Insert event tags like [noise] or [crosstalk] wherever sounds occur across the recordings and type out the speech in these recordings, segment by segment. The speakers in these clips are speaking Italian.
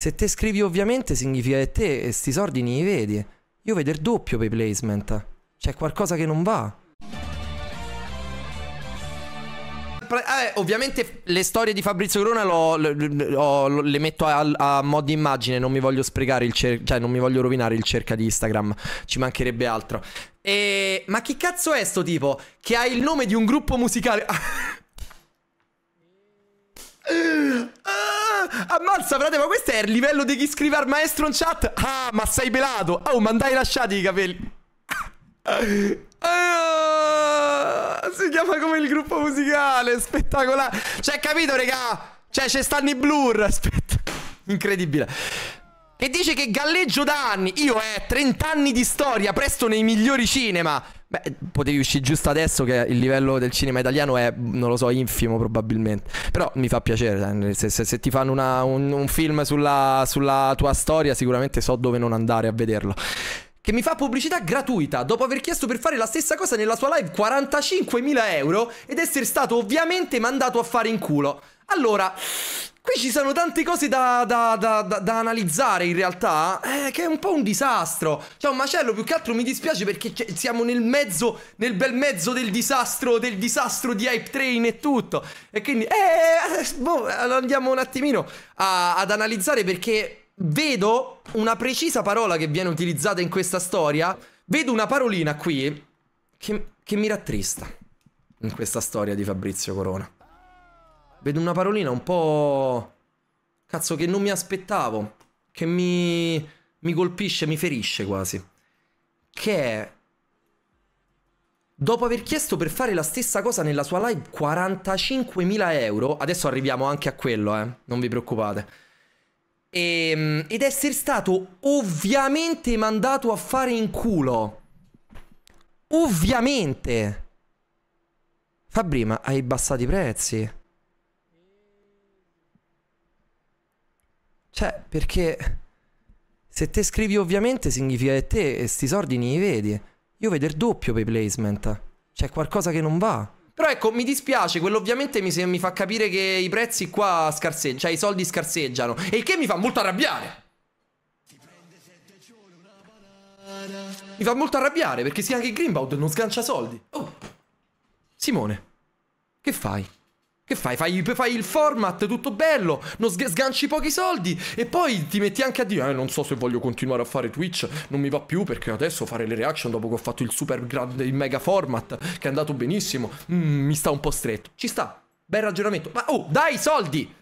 Se te scrivi ovviamente significa che te sti soldi li vedi. Io vedo il doppio per i placement. C'è qualcosa che non va. Eh, ovviamente le storie di Fabrizio Corona lo, lo, lo, le metto a, a mod di immagine, non mi voglio sprecare il cerca, cioè non mi voglio rovinare il cerca di Instagram, ci mancherebbe altro. E... Ma chi cazzo è sto tipo che ha il nome di un gruppo musicale? [laughs] Ammazza, frate, ma questo è il livello di chi scrive al maestro in chat? Ah, ma sei pelato. Oh, ma andai lasciati i capelli. Eh, si chiama come il gruppo musicale, spettacolare. Cioè, capito, regà? Cioè, ci stanno i blur, aspetta. Incredibile che dice che galleggio da anni. Io, eh, 30 anni di storia, presto nei migliori cinema. Beh, potevi uscire giusto adesso che il livello del cinema italiano è, non lo so, infimo probabilmente. Però mi fa piacere, se, se, se ti fanno una, un, un, film sulla, sulla tua storia sicuramente so dove non andare a vederlo che mi fa pubblicità gratuita dopo aver chiesto per fare la stessa cosa nella sua live 45.000 euro ed essere stato ovviamente mandato a fare in culo. Allora, Qui ci sono tante cose da, da, da, da analizzare in realtà, eh, che è un po' un disastro. Cioè, un macello, più che altro mi dispiace perché cioè, siamo nel mezzo, nel bel mezzo del disastro, del disastro di Hype Train e tutto. E quindi, eh, eh boh, andiamo un attimino a, ad analizzare perché vedo una precisa parola che viene utilizzata in questa storia. Vedo una parolina qui che, che mi rattrista in questa storia di Fabrizio Corona. Vedo una parolina un po'... Cazzo, che non mi aspettavo. Che mi... mi colpisce, mi ferisce quasi. Che è... Dopo aver chiesto per fare la stessa cosa nella sua live 45.000 euro, adesso arriviamo anche a quello, eh, non vi preoccupate. E, ehm, ed essere stato ovviamente mandato a fare in culo. Ovviamente. Fabri, ma hai abbassato i prezzi? Cioè, perché se te scrivi ovviamente significa che te sti soldi li vedi. Io vedo il doppio per i placement. C'è qualcosa che non va. Però ecco, mi dispiace, quello ovviamente mi, mi fa capire che i prezzi qua scarseggiano, cioè i soldi scarseggiano. E il che mi fa molto arrabbiare. Mi fa molto arrabbiare perché sia anche Greenbaud non sgancia soldi. Oh. Simone, che fai? Che fai? fai? Fai, il format, tutto bello, non sg sganci pochi soldi e poi ti metti anche a dire eh, non so se voglio continuare a fare Twitch, non mi va più perché adesso fare le reaction dopo che ho fatto il super grande, il mega format che è andato benissimo, mm, mi sta un po' stretto. Ci sta, bel ragionamento. Ma oh, dai soldi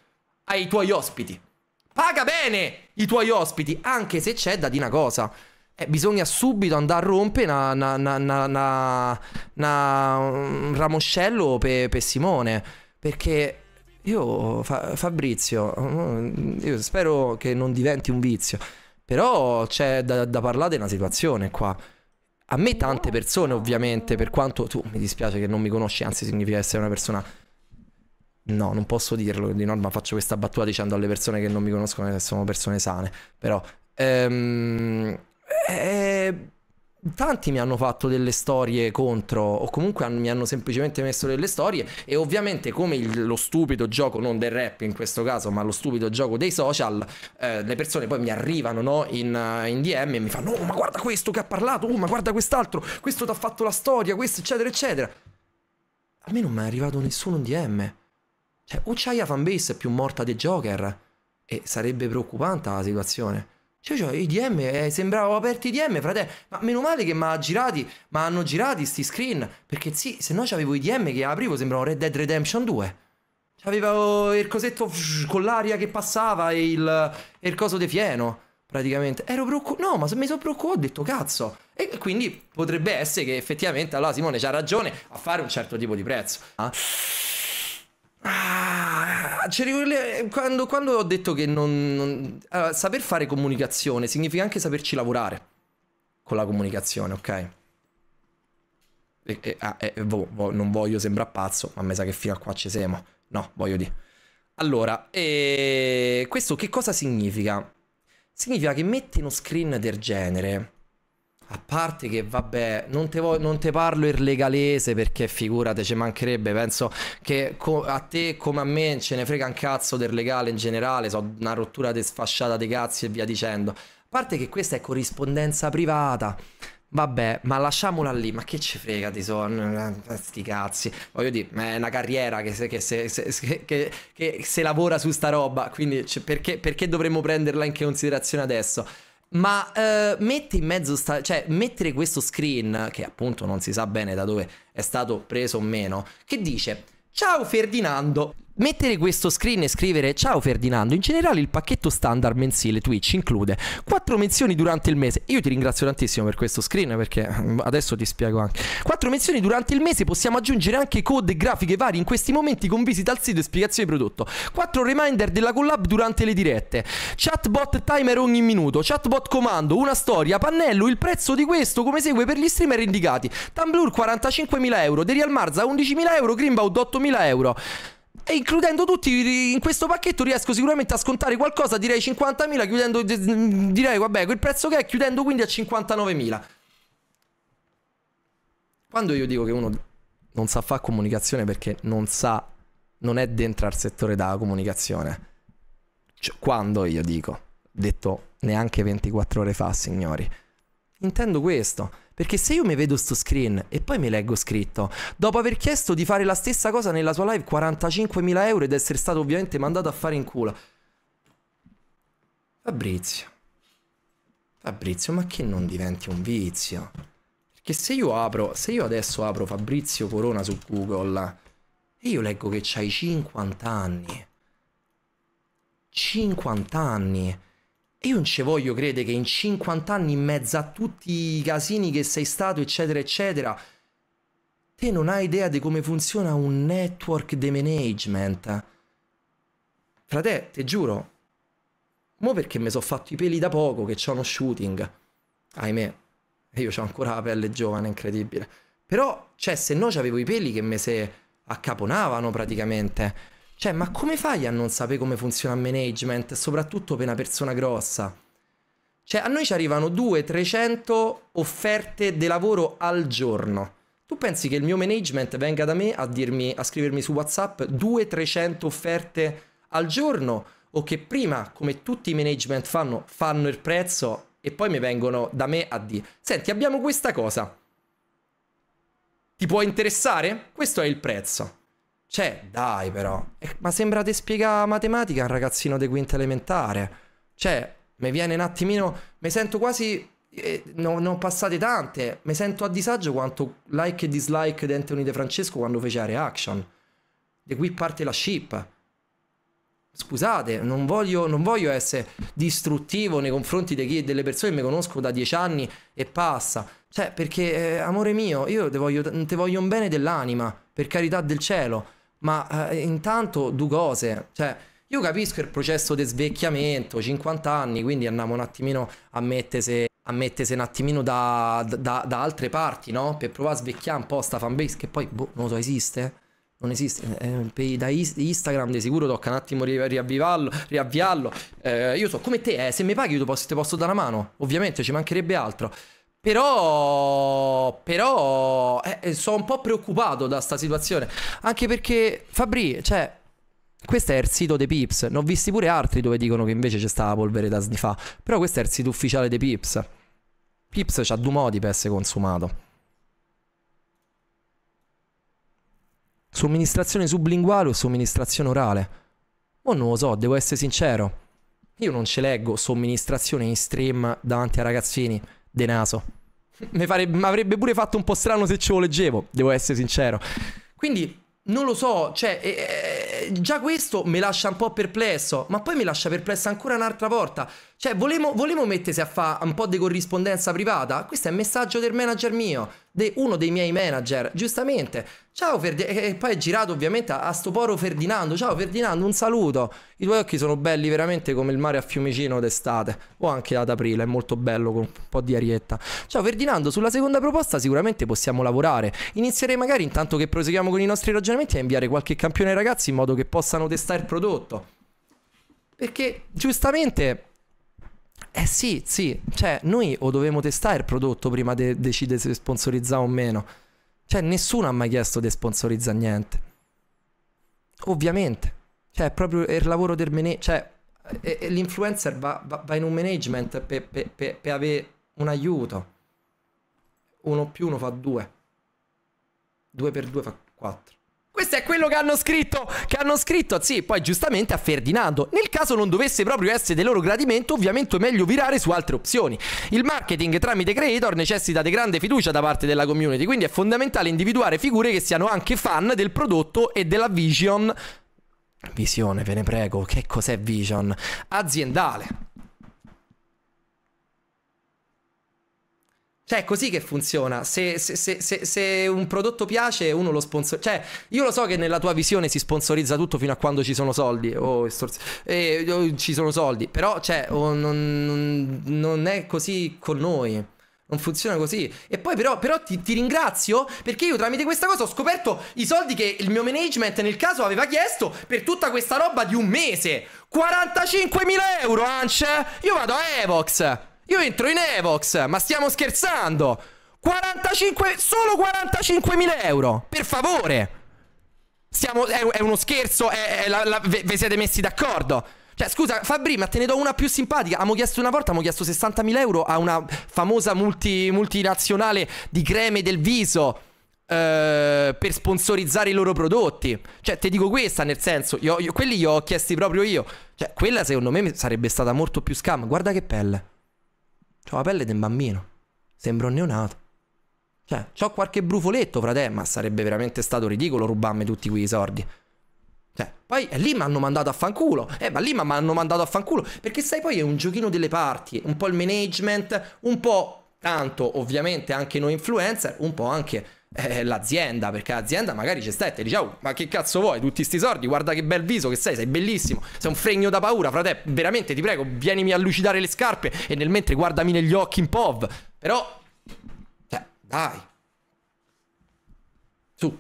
ai tuoi ospiti. Paga bene i tuoi ospiti, anche se c'è da dire una cosa. Eh, bisogna subito andare a rompere un mm, ramoscello per pe Simone perché io, Fabrizio, mm, io spero che non diventi un vizio, però c'è da, da parlare di una situazione qua. A me tante persone, ovviamente, per quanto tu mi dispiace che non mi conosci, anzi significa essere una persona... No, non posso dirlo, di norma faccio questa battuta dicendo alle persone che non mi conoscono che sono persone sane, però... Ehm, eh, tanti mi hanno fatto delle storie contro o comunque hanno, mi hanno semplicemente messo delle storie e ovviamente come il, lo stupido gioco non del rap in questo caso ma lo stupido gioco dei social eh, le persone poi mi arrivano no, in, eh, in, DM e mi fanno oh ma guarda questo che ha parlato oh ma guarda quest'altro questo ti ha fatto la storia questo eccetera eccetera a me non mi è arrivato nessuno in DM cioè o c'hai la fanbase più morta dei Joker e sarebbe preoccupante la situazione cioè, cioè, IDM, eh, sembrava aperti i DM, fratello. Ma meno male che mi ha girati, ma hanno girati sti screen. Perché sì, se no c'avevo i DM che aprivo, sembrava Red Dead Redemption 2. C'avevo il cosetto con l'aria che passava e il, il coso di fieno, praticamente. Ero preoccupato, no, ma se mi sono preoccupato, ho detto cazzo. E quindi potrebbe essere che effettivamente, allora Simone c'ha ragione a fare un certo tipo di prezzo. Ah. Ah, quando, quando, ho detto che non, non allora, saper fare comunicazione significa anche saperci lavorare con la comunicazione, ok? E, e, ah, e, vo, boh, vo, boh, non voglio sembrare pazzo, ma mi sa che fino a qua ci siamo. No, voglio dire. Allora, eh, questo che cosa significa? Significa che metti uno screen del genere a parte che, vabbè, non te, vo- non te parlo irlegalese perché figurate, ci mancherebbe. Penso che co- a te come a me ce ne frega un cazzo del legale in generale. So una rottura de- sfasciata dei cazzi e via dicendo. A parte che questa è corrispondenza privata. Vabbè, ma lasciamola lì, ma che ci frega di son, sti cazzi. Voglio dire, è una carriera che se, che se, se, che, che se lavora su sta roba, quindi cioè, perché, perché dovremmo prenderla in considerazione adesso? Ma eh, metti in mezzo, sta- cioè mettere questo screen, che appunto non si sa bene da dove è stato preso o meno, che dice Ciao Ferdinando, Mettere questo screen e scrivere Ciao Ferdinando, in generale il pacchetto standard mensile Twitch include 4 menzioni durante il mese. Io ti ringrazio tantissimo per questo screen perché mm, adesso ti spiego anche. 4 menzioni durante il mese, possiamo aggiungere anche code e grafiche vari in questi momenti con visita al sito e spiegazioni prodotto. 4 reminder della collab durante le dirette. Chatbot timer ogni minuto, chatbot comando, una storia, pannello, il prezzo di questo come segue per gli streamer indicati. Tumblr 45.000 euro, Derial Marza 11.000 euro, Grimbaud 8.000 euro. E includendo tutti in questo pacchetto riesco sicuramente a scontare qualcosa, direi 50.000, chiudendo, direi vabbè, quel prezzo che è, chiudendo quindi a 59.000. Quando io dico che uno non sa fare comunicazione perché non sa, non è dentro al settore della comunicazione, cioè, quando io dico, detto neanche 24 ore fa, signori, intendo questo. Perché se io mi vedo sto screen e poi mi leggo scritto, dopo aver chiesto di fare la stessa cosa nella sua live 45.000 euro ed essere stato ovviamente mandato a fare in culo. Fabrizio. Fabrizio, ma che non diventi un vizio? Perché se io apro, se io adesso apro Fabrizio Corona su Google e io leggo che c'hai 50 anni. 50 anni. Io non ci voglio credere che in 50 anni, in mezzo a tutti i casini che sei stato, eccetera, eccetera, te non hai idea di come funziona un network di management. Frate, te giuro, mo perché mi sono fatto i peli da poco che c'ho uno shooting, ahimè, e io ho ancora la pelle giovane, incredibile. Però, cioè, se no c'avevo i peli che mi se accaponavano praticamente. Cioè, ma come fai a non sapere come funziona il management, soprattutto per una persona grossa? Cioè, a noi ci arrivano 200-300 offerte di lavoro al giorno. Tu pensi che il mio management venga da me a, dirmi, a scrivermi su WhatsApp 200-300 offerte al giorno? O che prima, come tutti i management fanno, fanno il prezzo e poi mi vengono da me a dire Senti, abbiamo questa cosa. Ti può interessare? Questo è il prezzo. Cioè, dai però. Eh, ma sembra te spiega matematica un ragazzino di quinta elementare. Cioè, mi viene un attimino... Mi sento quasi... Eh, no, ne ho passate tante. Mi sento a disagio quanto like e dislike di Anthony De Francesco quando fece la reaction. Di qui parte la ship. Scusate, non voglio, non voglio essere distruttivo nei confronti di chi, delle persone che mi conosco da dieci anni e passa. Cioè, perché, eh, amore mio, io ti voglio, voglio un bene dell'anima, per carità del cielo ma eh, intanto due cose, cioè io capisco il processo di svecchiamento, 50 anni, quindi andiamo un attimino a mettersi, a mettersi un attimino da, da, da, altre parti, no? Per provare a svecchiare un po' sta fanbase che poi, boh, non lo so, esiste? Non esiste, eh, eh da Instagram di sicuro tocca un attimo ri- riavviarlo. Eh, io so come te, eh, se mi paghi io ti posso, ti posso dare una mano, ovviamente ci mancherebbe altro. Però, però eh, eh, sono un po' preoccupato da sta situazione. Anche perché, Fabri, cioè, questo è il sito dei Pips. Ne ho visti pure altri dove dicono che invece c'è stata polvere da snifà. Però questo è il sito ufficiale dei Pips. Pips ha due modi per essere consumato. Somministrazione sublinguale o somministrazione orale? Oh, non lo so, devo essere sincero. Io non ce leggo somministrazione in stream davanti a ragazzini. De naso. Mi, farebbe, avrebbe pure fatto un po' strano se ce lo leggevo, devo essere sincero. Quindi non lo so, cioè, eh, eh, già questo mi lascia un po' perplesso, ma poi mi lascia perplesso ancora un'altra volta. Cioè, volevo, volevo mettersi a fare un po' di corrispondenza privata? Questo è un messaggio del manager mio, de uno dei miei manager, giustamente. Ciao Ferdinando, e poi è girato ovviamente a, a sto poro Ferdinando, ciao Ferdinando, un saluto, i tuoi occhi sono belli veramente come il mare a Fiumicino d'estate, o anche ad aprile, è molto bello con un po' di arietta. Ciao Ferdinando, sulla seconda proposta sicuramente possiamo lavorare, inizierei magari intanto che proseguiamo con i nostri ragionamenti a inviare qualche campione ai ragazzi in modo che possano testare il prodotto, perché giustamente eh sì, sì, cioè noi o dovremmo testare il prodotto prima di de decidere se sponsorizzare o meno. Cioè, nessuno ha mai chiesto di sponsorizzare niente. Ovviamente. Cioè, è proprio il lavoro del manager. Cioè, e, e l'influencer va, va, va, in un management per pe, pe, pe avere un aiuto. Uno più uno fa due. Due per due fa quattro. Questo è quello che hanno scritto, che hanno scritto, sì, poi giustamente a Ferdinando. Nel caso non dovesse proprio essere del loro gradimento, ovviamente è meglio virare su altre opzioni. Il marketing tramite creator necessita di grande fiducia da parte della community, quindi è fondamentale individuare figure che siano anche fan del prodotto e della vision. Visione, ve ne prego, che cos'è vision? Aziendale. Cioè, è così che funziona. Se, se, se, se, un prodotto piace, uno lo sponsorizza. Cioè, io lo so che nella tua visione si sponsorizza tutto fino a quando ci sono soldi. Oh, estorz- eh, oh, ci sono soldi. Però, cioè, oh, non, non, è così con noi. Non funziona così. E poi, però, però ti, ti, ringrazio perché io tramite questa cosa ho scoperto i soldi che il mio management nel caso aveva chiesto per tutta questa roba di un mese. 45.000 euro, Anche. Io vado a Evox. Io entro in Evox, ma stiamo scherzando! 45, solo 45.000 euro, per favore! Stiamo, è, è uno scherzo, è, è la, la, ve, ve siete messi d'accordo? Cioè, scusa, Fabri, ma te ne do una più simpatica. Abbiamo chiesto una volta, abbiamo chiesto 60.000 euro a una famosa multi, multinazionale di creme del viso eh, per sponsorizzare i loro prodotti. Cioè, te dico questa, nel senso, io, io, quelli li ho chiesti proprio io. Cioè, quella secondo me sarebbe stata molto più scam. Guarda che pelle. Ho la pelle di un bambino. Sembro un neonato. Cioè, ho qualche brufoletto, frate, ma sarebbe veramente stato ridicolo rubarmi tutti quei sordi. Cioè, poi eh, lì mi hanno mandato a fanculo. Eh, ma lì mi hanno mandato a fanculo. Perché sai, poi è un giochino delle parti, un po' il management, un po' tanto ovviamente anche noi influencer, un po' anche eh, l'azienda, perché l'azienda magari ci sta e ti dice, oh, ma che cazzo vuoi, tutti sti sordi, guarda che bel viso che sei, sei bellissimo, sei un fregno da paura, frate, veramente ti prego, vienimi a lucidare le scarpe e nel mentre guardami negli occhi in POV, però, cioè, dai, su.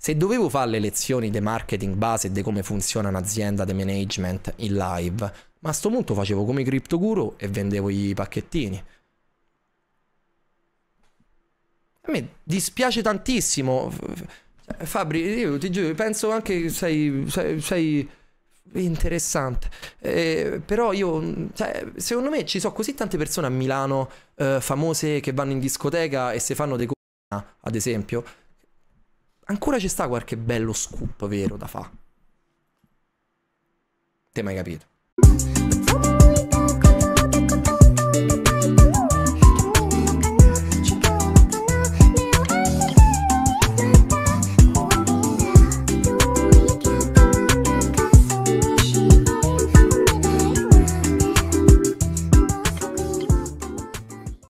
Se dovevo fare le lezioni di marketing base e di come funziona un'azienda di management in live, ma a sto punto facevo come CryptoGuru e vendevo i pacchettini. A me dispiace tantissimo. Fabri, io ti giuro, penso anche che sei, sei, sei interessante. Eh, però io, cioè, secondo me ci sono così tante persone a Milano eh, famose che vanno in discoteca e se fanno dei c***a, ad esempio. Ancora ci sta qualche bello scoop vero da fa. Te mai capito?